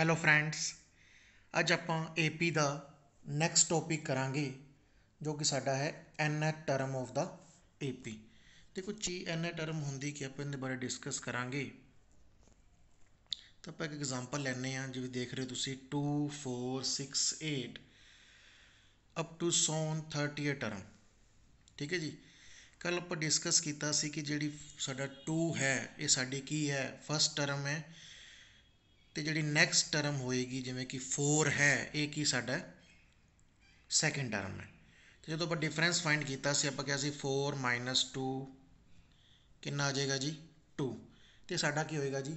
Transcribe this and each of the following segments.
hello friends ਅੱਜ ਆਪਾਂ AP ਦਾ next topic ਕਰਾਂਗੇ ਜੋ ਕਿ ਸਾਡਾ ਹੈ ਐਨਐ ਟਰਮ ਆਫ ਦਾ ਏਪੀ ਦੇਖੋ ਚੀ ਐਨਐ ਟਰਮ ਹੁੰਦੀ ਕਿ ਆਪਾਂ ਇਹਦੇ ਬਾਰੇ ਡਿਸਕਸ ਕਰਾਂਗੇ ਤਾਂ ਆਪਾਂ ਇੱਕ ਐਗਜ਼ਾਮਪਲ ਲੈਣੇ ਆ ਜਿਵੇਂ ਦੇਖ ਰਹੇ ਹੋ ਤੁਸੀਂ 2 4 6 8 ਅਪ ਟੂ ਸੌਨ 30 ਟਰਮ ਠੀਕ ਹੈ ਜੀ ਕੱਲ ਆਪਾਂ ਡਿਸਕਸ ਕੀਤਾ ਸੀ ਕਿ ਜਿਹੜੀ ਸਾਡਾ 2 ਹੈ ਇਹ ਸਾਡੀ ਕੀ ਹੈ ਫਸਟ ਟਰਮ ਹੈ ਤੇ ਜਿਹੜੀ ਨੈਕਸਟ ਟਰਮ ਹੋਏਗੀ ਜਿਵੇਂ ਕਿ 4 ਹੈ ਇਹ ਕੀ ਸਾਡਾ ਸੈਕੰਡ ਟਰਮ ਹੈ ਤੇ ਜਦੋਂ ਆਪਾਂ ਡਿਫਰੈਂਸ ਫਾਈਂਡ ਕੀਤਾ ਸੀ ਆਪਾਂ ਕਿਹਾ ਸੀ 4 2 ਕਿੰਨਾ ਆ ਜਾਏਗਾ ਜੀ 2 ਤੇ ਸਾਡਾ ਕੀ ਹੋਏਗਾ ਜੀ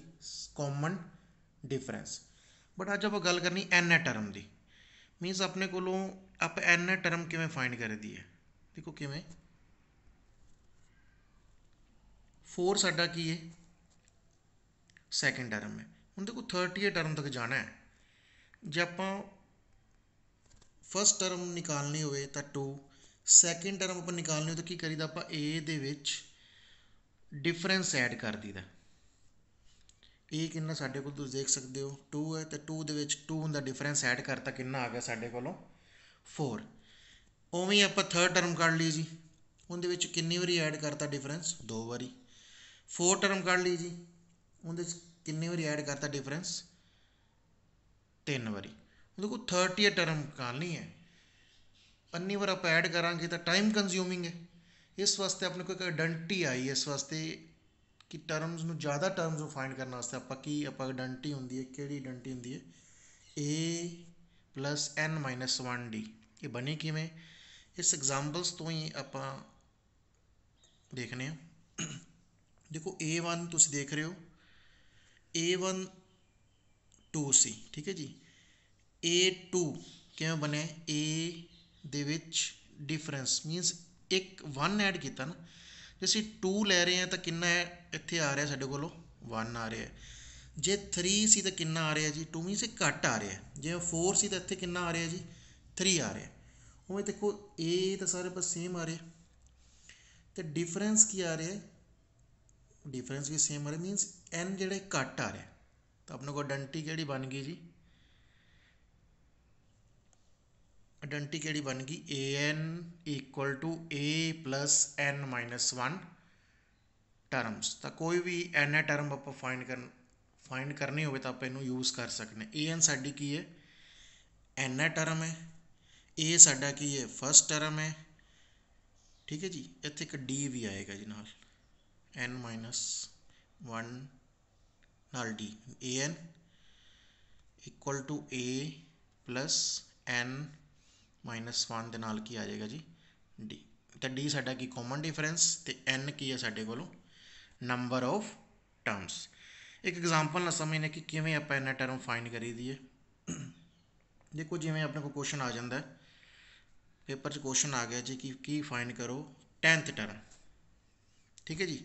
ਕਾਮਨ ਡਿਫਰੈਂਸ ਬਟ ਅੱਜ ਆਪਾਂ ਗੱਲ ਕਰਨੀ ਐਨ ਟਰਮ ਦੀ ਮੀਨਸ ਆਪਣੇ ਕੋਲੋਂ ਆਪ ਐਨ ਟਰਮ ਕਿਵੇਂ ਫਾਈਂਡ ਕਰਦੀ ਹੈ ਦੇਖੋ ਕਿਵੇਂ 4 ਸਾਡਾ ਕੀ ਹੈ ਸੈਕੰਡ ਟਰਮ ਹੈ ਹੁਣ ਦੇਖੋ 38 ਟਰਮ ਤੱਕ ਜਾਣਾ ਹੈ ਜੇ ਆਪਾਂ ਫਸਟ ਟਰਮ ਨਿਕਾਲਣੀ ਹੋਵੇ ਤਾਂ 2 ਸੈਕਿੰਡ ਟਰਮ ਆਪਾਂ ਨਿਕਾਲਣੀ ਹੋਵੇ ਤਾਂ ਕੀ ਕਰੀਦਾ ਆਪਾਂ a ਦੇ ਵਿੱਚ ਡਿਫਰੈਂਸ ਐਡ ਕਰ ਦਈਦਾ a ਕਿੰਨਾ ਸਾਡੇ ਕੋਲ ਤੁਸੀਂ ਦੇਖ ਸਕਦੇ ਹੋ 2 ਹੈ ਤੇ 2 ਦੇ ਵਿੱਚ 2 ਦਾ ਡਿਫਰੈਂਸ ਐਡ ਕਰਤਾ ਕਿੰਨਾ ਆ ਗਿਆ ਸਾਡੇ ਕੋਲੋਂ 4 ਉਵੇਂ ਆਪਾਂ ਥਰਡ ਟਰਮ ਕੱਢ ਲਈ ਜੀ ਉਹਦੇ ਵਿੱਚ ਕਿੰਨੀ ਵਾਰੀ ਐਡ ਕਰਤਾ ਡਿਫਰੈਂਸ ਦੋ ਵਾਰੀ 4 ਟਰਮ ਕੱਢ ਲਈ ਜੀ ਉਹਦੇ ਵਿੱਚ कितनी बारी ऐड करता डिफरेंस ਤਿੰਨ ਵਾਰੀ ਉਹਦੇ ਕੋਲ 30 ਟਰਮ ਕਾਲਨੀ ਹੈ ਪੰਨੀ ਵਾਰ ਆਪਾਂ ਐਡ ਕਰਾਂਗੇ ਤਾਂ ਟਾਈਮ ਕੰਜ਼ਿਊਮਿੰਗ ਹੈ ਇਸ ਵਾਸਤੇ ਆਪਣੇ ਕੋਲ ਇੱਕ ਆਇਡੈਂਟੀ ਆਈ ਇਸ ਵਾਸਤੇ ਕਿ ਟਰਮਸ ਨੂੰ ਜ਼ਿਆਦਾ ਟਰਮਸ ਨੂੰ ਫਾਈਂਡ ਕਰਨ ਵਾਸਤੇ ਆਪਾਂ ਕੀ ਆਪਾਂ ਆਇਡੈਂਟੀ ਹੁੰਦੀ ਹੈ ਕਿਹੜੀ ਆਇਡੈਂਟੀ ਹੁੰਦੀ ਹੈ a n 1d ਇਹ ਬਣੀ ਕਿਵੇਂ ਇਸ ਐਗਜ਼ਾਮਪਲਸ ਤੋਂ ਹੀ ਆਪਾਂ ਦੇਖਨੇ ਆ ਦੇਖੋ a1 ਤੁਸੀਂ ਦੇਖ ਰਹੇ ਹੋ ए वन टू सी ठीक है जी ए टू ਕਿਵੇਂ ਬਣਿਆ A ਦੇ ਵਿੱਚ ਡਿਫਰੈਂਸ ਮੀਨਸ ਇੱਕ 1 ਐਡ ਕੀਤਾ ਨਾ ਜੇ ਅਸੀਂ 2 ਲੈ ਰਹੇ ਹਾਂ ਤਾਂ ਕਿੰਨਾ ਇੱਥੇ ਆ ਰਿਹਾ ਸਾਡੇ ਕੋਲੋਂ 1 ਆ ਰਿਹਾ ਜੇ 3 ਸੀ ਤਾਂ ਕਿੰਨਾ ਆ ਰਿਹਾ ਜੀ 2 ਮੀਨਸ ਘੱਟ ਆ ਰਿਹਾ ਜੇ 4 ਸੀ ਤਾਂ ਇੱਥੇ ਕਿੰਨਾ ਆ ਰਿਹਾ ਜੀ 3 ਆ ਰਿਹਾ ਉਵੇਂ ਦੇਖੋ A ਤਾਂ ਸਾਰੇ ਬਸ ਸੇਮ ਆ ਰਿਹਾ ਤੇ ਡਿਫਰੈਂਸ ਕੀ ਆ ਰਿਹਾ ਡਿਫਰੈਂਸ ਵੀ ਸੇਮ ਆ ਰਿਹਾ ਮੀਨਸ ਐਨ ਜਿਹੜੇ ਘੱਟ ਆ ਰਿਹਾ ਤਾਂ ਆਪਣੇ ਕੋਲ ਆਇਡੈਂਟੀ ਕਿਹੜੀ ਬਣ ਗਈ ਜੀ ਆਇਡੈਂਟੀ ਕਿਹੜੀ ਬਣ ਗਈ an equal to a plus n minus 1 terms ਤਾਂ ਕੋਈ ਵੀ n ਟਰਮ ਆਪਾਂ ਫਾਈਂਡ ਕਰਨ ਫਾਈਂਡ ਕਰਨੀ ਹੋਵੇ ਤਾਂ ਆਪਾਂ ਇਹਨੂੰ ਯੂਜ਼ ਕਰ ਸਕਦੇ an ਸਾਡੀ ਕੀ ਹੈ n ਟਰਮ ਹੈ a ਸਾਡਾ ਕੀ ਹੈ ਫਸਟ ਟਰਮ ਹੈ ਠੀਕ ਹੈ ਜੀ ਇੱਥੇ ਇੱਕ d ਵੀ ਆਏਗਾ ਜੀ ਨਾਲ n 1 ਨਾਲ d an equal to a plus n minus 1 ਦੇ ਨਾਲ ਕੀ ਆ ਜਾਏਗਾ ਜੀ d ਤਾਂ d ਸਾਡਾ ਕੀ ਕਾਮਨ ਡਿਫਰੈਂਸ ਤੇ n ਕੀ ਹੈ ਸਾਡੇ ਕੋਲ ਨੰਬਰ ਆਫ ਟਰਮਸ ਇੱਕ ਐਗਜ਼ਾਮਪਲ ਨਾਲ ਸਮਝਨੇ ਕਿ ਕਿਵੇਂ ਆਪਾਂ ਇਹਨਾਂ ਟਰਮ ਫਾਈਂਡ ਕਰੀ ਦੀਏ ਦੇਖੋ ਜਿਵੇਂ ਆਪਣੇ ਕੋਲ ਕੁਐਸਚਨ ਆ ਜਾਂਦਾ ਹੈ ਪੇਪਰ 'ਚ ਕੁਐਸਚਨ ਆ ਗਿਆ ਜੀ ਕਿ ਕੀ ਫਾਈਂਡ ਕਰੋ 10th ਟਰਮ ਠੀਕ ਹੈ ਜੀ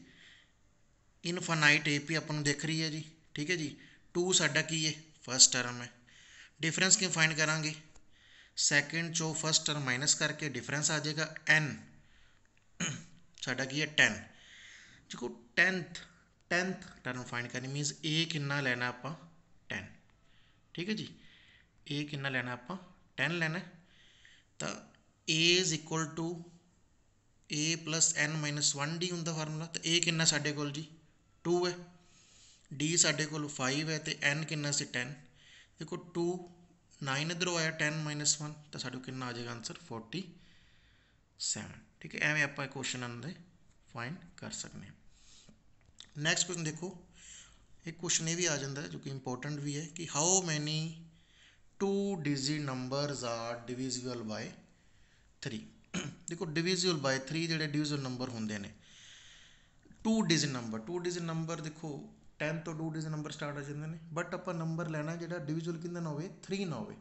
ਇਨਫਾਈਨਾਈਟ ਏਪੀ ਆਪਾਂ ਨੂੰ ਦਿਖ ਰਹੀ ਹੈ ਜੀ ठीक है जी टू साडा की है फस्ट टर्म है डिफरेंस कि फाइन करा सैकेंड चो फस्ट टर्म माइनस करके डिफरेंस आ जाएगा एन साडा की है टैन देखो टैंथ टैंथ टर्म फाइन करनी मीनस ए कि लैना आप टैन ठीक है जी ए कि लैना आप टैन लैना तो एज equal to A plus N minus one D हूँ फॉर्मूला तो ए कि साढ़े को जी टू है डी साढ़े को फाइव है तो एन कि टैन देखो टू नाइन इधरों आया टैन माइनस वन तो साढ़े कि आ जाएगा आंसर फोर्टी सैवन ठीक है एवं आप क्वेश्चन उन्होंने फाइंड कर सकते हैं नैक्सट क्वेश्चन देखो एक क्वेश्चन ये भी आ जाता है जो कि इंपोर्टेंट भी है कि how many two digit number are divisible by three देखो डिविजुअल बाय थ्री जो डिविजुअल नंबर होंगे ने two digit number two digit number देखो 10 ਤੋਂ 2 ਡਿਜਿਟ ਨੰਬਰ ਸਟਾਰਟ ਹੋ ਜਾਂਦੇ ਨੇ ਬਟ ਆਪਾਂ ਨੰਬਰ ਲੈਣਾ ਜਿਹੜਾ ਡਿਵੀਜ਼ਨ ਕਿੰਨਾ ਨਾ ਹੋਵੇ 3 ਨਾ ਹੋਵੇ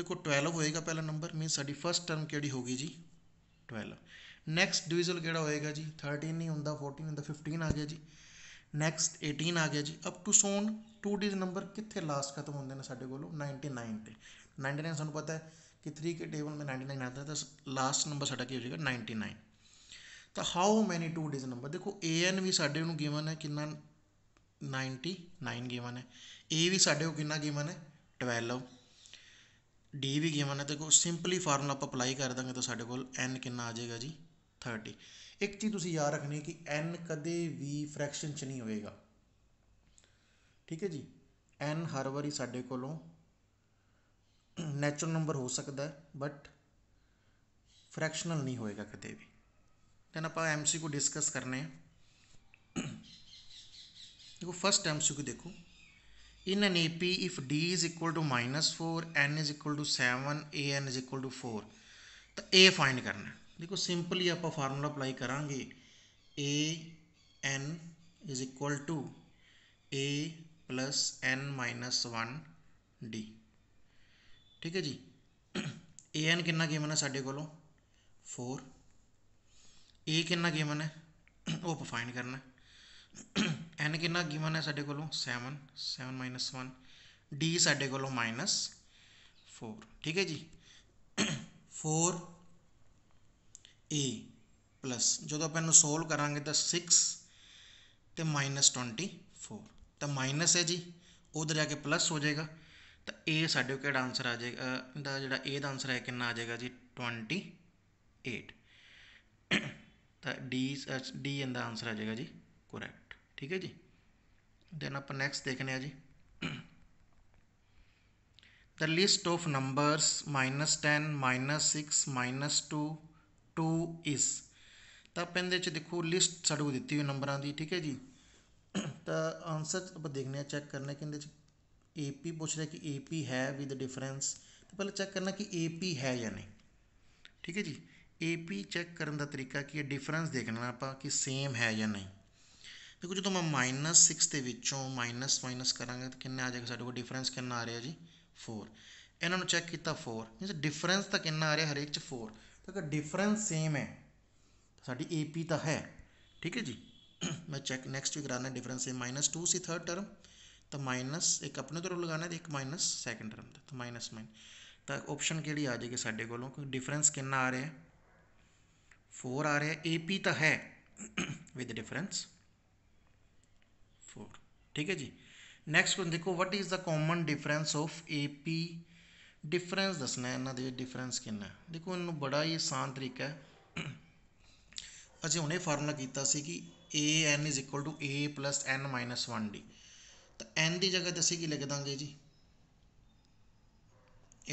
ਦੇਖੋ 12 ਹੋਏਗਾ ਪਹਿਲਾ ਨੰਬਰ ਮੀਨ ਸਾਡੀ ਫਸਟ ਟਰਮ ਕਿਹੜੀ ਹੋਗੀ ਜੀ 12 ਨੈਕਸਟ ਡਿਵੀਜ਼ਨ ਕਿਹੜਾ ਹੋਏਗਾ ਜੀ 13 ਨਹੀਂ ਹੁੰਦਾ 14 ਹੁੰਦਾ 15 ਆ ਗਿਆ ਜੀ ਨੈਕਸਟ 18 ਆ ਗਿਆ ਜੀ ਅਪ ਟੂ ਸੋਨ 2 ਡਿਜਿਟ ਨੰਬਰ ਕਿੱਥੇ ਲਾਸਟ ਖਤਮ ਹੁੰਦੇ ਨੇ ਸਾਡੇ ਕੋਲੋਂ 99 ਤੇ 99 ਸਾਨੂੰ ਪਤਾ ਹੈ कि थ्री के टेबल में नाइन्टी नाइन आता है तो लास्ट नंबर साढ़ा की हो जाएगा नाइन्टी नाइन तो how many two digit number देखो ए एन भी साढ़े गिवन है कि 99 गिवन है ए भी साढ़े को कितना गिवन है 12 डी ਵੀ ਗਿਵਨ ਹੈ ਦੇਖੋ ਸਿੰਪਲੀ ਫਾਰਮੂਲਾ ਆਪਾਂ ਅਪਲਾਈ ਕਰ ਦਾਂਗੇ ਤਾਂ ਸਾਡੇ ਕੋਲ n ਕਿੰਨਾ ਆ ਜਾਏਗਾ ਜੀ 30 ਇੱਕ ਚੀਜ਼ ਤੁਸੀਂ ਯਾਦ ਰੱਖਣੀ ਹੈ ਕਿ n ਕਦੇ ਵੀ ਫ੍ਰੈਕਸ਼ਨ 'ਚ ਨਹੀਂ ਹੋਏਗਾ ਠੀਕ ਹੈ ਜੀ n ਹਰ ਵਾਰੀ ਸਾਡੇ ਕੋਲੋਂ ਨੈਚੁਰਲ ਨੰਬਰ ਹੋ ਸਕਦਾ ਹੈ ਬਟ ਫ੍ਰੈਕਸ਼ਨਲ ਨਹੀਂ ਹੋਏਗਾ ਕਦੇ ਵੀ ਦੈਨ ਆਪਾਂ ਐਮਸੀ ਕੋ ਡਿਸਕਸ ਕਰਨੇ ਆ देखो फर्स्ट टर्म्स को देखो in an A P if D is equal to minus four N is equal to seven A N is equal to four तो ए फाइंड करना देखो सिंपली आप फार्मूला अप्लाई करा A N is equal to A plus N minus one D ठीक है जी A N कि gammon है साढ़े को फोर ए कि गेमन है आप फाइंड करना है ਐਨ ਕਿੰਨਾ ਗਿਵਨ ਹੈ ਸਾਡੇ ਕੋਲੋਂ 7 7 1 d ਸਾਡੇ ਕੋਲੋਂ -4 ਠੀਕ ਹੈ ਜੀ 4 a ਪਲੱਸ ਜਦੋਂ ਆਪਾਂ ਇਹਨੂੰ ਸੋਲਵ ਕਰਾਂਗੇ ਤਾਂ 6 ਤੇ -24 ਤਾਂ ਮਾਈਨਸ ਹੈ ਜੀ ਉਧਰ ਜਾ ਕੇ ਪਲੱਸ ਹੋ ਜਾਏਗਾ ਤਾਂ a ਸਾਡੇ ਕੋਲ ਕਿਹੜਾ ਆਨਸਰ ਆ ਜਾਏਗਾ ਦਾ ਜਿਹੜਾ a ਦਾ ਆਨਸਰ ਹੈ ਕਿੰਨਾ ਆ ਜਾਏਗਾ ਜੀ 28 ਤਾਂ d d ਇਹਦਾ ਆਨਸਰ ਆ ਜਾਏਗਾ ਜੀ ਕਰੈਕਟ ठीक है जी देन आप नेक्स्ट देखने हैं जी the list of numbers minus ten minus six minus 2 2 ਇਸ ਤਾਂ ਪੈਂਦੇ ਚ ਦੇਖੋ ਲਿਸਟ ਸਾਡੂ ਦਿੱਤੀ ਹੋਈ ਨੰਬਰਾਂ ਦੀ ਠੀਕ ਹੈ ਜੀ ਤਾਂ ਆਨਸਰ ਆਪਾਂ ਦੇਖਨੇ ਆ ਚੈੱਕ ਕਰਨਾ ਕਿੰਦੇ ਚ ਏਪੀ ਪੁੱਛ ਰਿਹਾ ਕਿ ਏਪੀ ਹੈ ਵਿਦ ਡਿਫਰੈਂਸ ਤਾਂ ਪਹਿਲਾਂ ਚੈੱਕ ਕਰਨਾ ਕਿ ਏਪੀ ਹੈ ਜਾਂ ਨਹੀਂ ਠੀਕ ਹੈ ਜੀ ਏਪੀ ਚੈੱਕ ਕਰਨ ਦਾ ਤਰੀਕਾ ਕੀ ਹੈ ਡਿਫਰੈਂਸ ਦੇਖਣਾ ਆਪਾਂ ਕਿ ਸੇਮ ਹੈ ਜਾਂ ਨਹੀਂ देखो जो मैं माइनस सिक्स के माइनस माइनस ਕਰਾਂਗੇ तो कि आ जाएगा ਸਾਡੇ ਕੋਲ ਡਿਫਰੈਂਸ ਕਿੰਨਾ ਆ ਰਿਹਾ ਜੀ 4 ਇਹਨਾਂ ਨੂੰ ਚੈੱਕ ਕੀਤਾ 4 ਮੀਨਸ ਡਿਫਰੈਂਸ ਤਾਂ ਕਿੰਨਾ ਆ ਰਿਹਾ ਹਰੇਕ ਚ 4 ਤਾਂ ਕਿ ਡਿਫਰੈਂਸ तो ਹੈ ਸਾਡੀ AP ਤਾਂ ਹੈ ठीक है जी मैं चैक नैक्सट भी कराना डिफरेंस है माइनस टू से थर्ड टर्म तो माइनस एक अपने तरफ लगाना एक माइनस सैकेंड टर्म का तो माइनस माइन तो ऑप्शन कि आ जाएगी साढ़े को डिफरेंस कि आ रहा है फोर आ रहा है ए पी तो है विद डिफरेंस ਫੋਰ ਠੀਕ ਹੈ ਜੀ ਨੈਕਸਟ ਹੁਣ ਦੇਖੋ what is the common difference of AP difference ਦੱਸਣਾ ਇਹਨਾਂ ਦੇ ਡਿਫਰੈਂਸ ਕਿੰਨਾ ਦੇਖੋ ਇਹਨੂੰ ਬੜਾ ਹੀ ਆਸਾਨ ਤਰੀਕਾ ਹੈ ਅਸੀਂ ਹੁਣੇ ਫਾਰਮੂਲਾ ਕੀਤਾ ਸੀ ਕਿ AN is equal to A N 1D ਤਾਂ N ਦੀ ਜਗ੍ਹਾ ਤੇ ਅਸੀਂ ਕੀ ਲਿਖ ਦਾਂਗੇ ਜੀ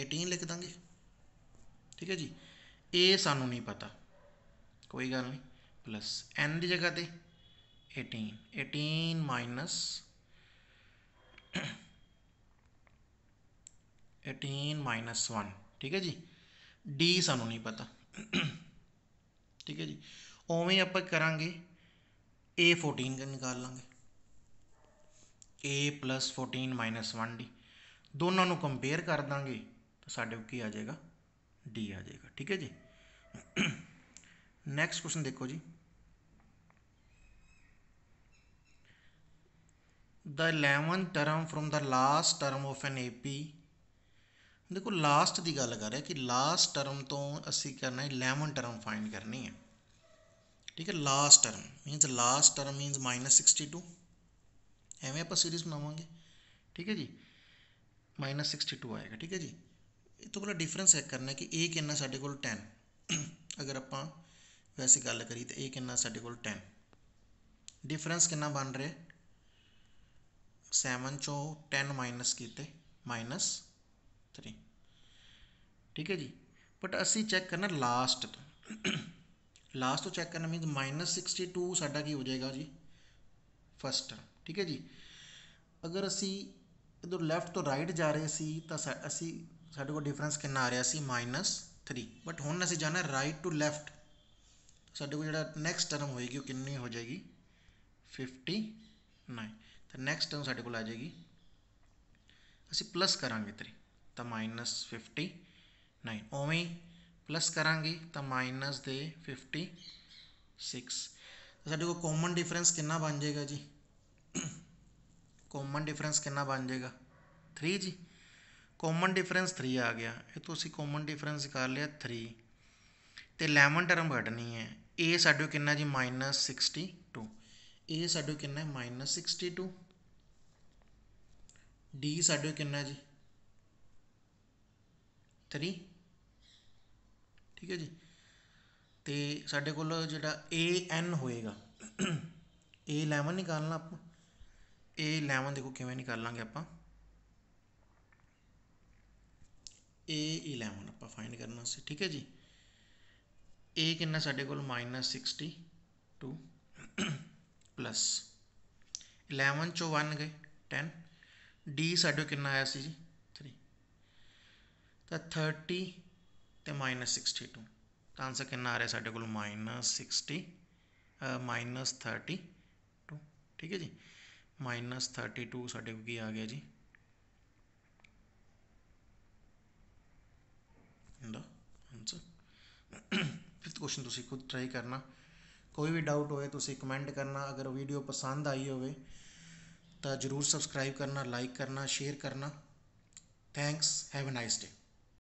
18 ਲਿਖ ਦਾਂਗੇ ਠੀਕ ਹੈ ਜੀ A ਸਾਨੂੰ ਨਹੀਂ ਪਤਾ ਕੋਈ ਗੱਲ ਨਹੀਂ ਪਲੱਸ N ਦੀ ਜਗ੍ਹਾ ਤੇ 18 18 minus 18 minus 1 ਠੀਕ ਹੈ ਜੀ d ਸਾਨੂੰ ਨਹੀਂ ਪਤਾ ਠੀਕ ਹੈ ਜੀ ਉਵੇਂ ਆਪਾਂ ਕਰਾਂਗੇ a 14 ਦਾ ਨਿਕਾਲ ਲਾਂਗੇ a 14 1 d ਦੋਨਾਂ ਨੂੰ ਕੰਪੇਅਰ ਕਰ ਦਾਂਗੇ ਤਾਂ ਸਾਡੇ ਕੋਲ ਕੀ ਆ ਜਾਏਗਾ d ਆ ਜਾਏਗਾ ਠੀਕ ਹੈ ਜੀ ਨੈਕਸਟ ਕੁਐਸਚਨ ਦੇਖੋ ਜੀ the eleventh term from the last term of an AP देखो लास्ट की गल कर रहे कि लास्ट टर्म तो असी करना इलेवन टर्म फाइंड करनी है ठीक है last term minus last term minus minus sixty two एवें आप सीरीज बनावे ठीक है जी माइनस सिक्सटी टू आएगा ठीक है जी तो पहले डिफरेंस है करना कि ए किन्ना साढ़े को टेन अगर आप वैसे गल करिए तो ए किन्ना को टेन डिफरेंस कि बन रहा है सेवन चो टेन माइनस किए माइनस थ्री ठीक है जी बट असी चेक करना लास्ट तो लास्ट तो चेक करना मीन माइनस सिक्सटी टू ਸਾਡਾ ਕੀ ਹੋ ਜਾਏਗਾ ਜੀ ਫਸਟ ਟਰਮ ਠੀਕ ਹੈ ਜੀ ਅਗਰ ਅਸੀਂ ਇਧਰ ਲੈਫਟ ਤੋਂ ਰਾਈਟ ਜਾ ਰਹੇ ਸੀ ਤਾਂ ਅਸੀਂ ਸਾਡੇ ਕੋਲ ਡਿਫਰੈਂਸ ਕਿੰਨਾ ਆ ਰਿਹਾ ਸੀ -3 ਬਟ ਹੁਣ ਅਸੀਂ ਜਾਣਾ ਰਾਈਟ ਟੂ ਲੈਫਟ ਸਾਡੇ ਕੋਲ ਜਿਹੜਾ ਨੈਕਸਟ ਟਰਮ ਹੋਏਗੀ ਉਹ ਕਿੰਨੀ ਹੋ ਜਾਏਗੀ 59 ਤਾਂ ਨੈਕਸਟ ਟਰਮ ਸਾਡੇ ਕੋਲ ਆ ਜਾਏਗੀ ਅਸੀਂ ਪਲੱਸ ਕਰਾਂਗੇ 3 ਤਾਂ -59 ਉਵੇਂ ਪਲੱਸ ਕਰਾਂਗੇ ਤਾਂ ਮਾਈਨਸ ਦੇ 56 ਸਾਡੇ ਕੋਲ ਕਾਮਨ ਡਿਫਰੈਂਸ ਕਿੰਨਾ ਬਣ ਜਾਏਗਾ ਜੀ ਕਾਮਨ ਡਿਫਰੈਂਸ ਕਿੰਨਾ ਬਣ ਜਾਏਗਾ 3 ਜੀ ਕਾਮਨ ਡਿਫਰੈਂਸ 3 ਆ ਗਿਆ ਇਹ ਤੋਂ ਅਸੀਂ ਕਾਮਨ ਡਿਫਰੈਂਸ ਕਰ ਲਿਆ 3 ਤੇ 11 ਟਰਮ ਘਟਣੀ ਹੈ ਇਹ ਸਾਡੇ ਕਿੰਨਾ ਜੀ -60 a ਸਾਡਾ ਕਿੰਨਾ ਹੈ -62 ਡੀ ਸਾਡਾ ਕਿੰਨਾ ਜੀ 3 ਠੀਕ ਹੈ ਜੀ ਤੇ ਸਾਡੇ ਕੋਲ ਜਿਹੜਾ an ਹੋਏਗਾ a11 ਨਿਕਾਲਣਾ ਆਪਾਂ a11 ਦੇਖੋ ਕਿਵੇਂ ਨਿਕਾਲਾਂਗੇ ਆਪਾਂ a11 ਆਪਾਂ ਫਾਈਂਡ ਕਰਨਾ ਸੀ ਠੀਕ ਹੈ ਜੀ a ਕਿੰਨਾ ਸਾਡੇ ਕੋਲ -62 प्लस इलेवन चो वन गए टेन डी साढ़े कि आया सी जी थ्री तो थर्टी तो माइनस सिक्सटी टू तो आंसर कि आ रहा साढ़े को minus sixty minus thirty two ठीक है जी माइनस थर्टी टू साढ़े को आ गया जी आंसर फिफ्थ क्वेश्चन तुम खुद ट्राई करना कोई भी डाउट होए तो उसे कमेंट करना अगर वीडियो पसंद आई हो ज़रूर सब्सक्राइब करना लाइक करना शेयर करना thanks have a nice day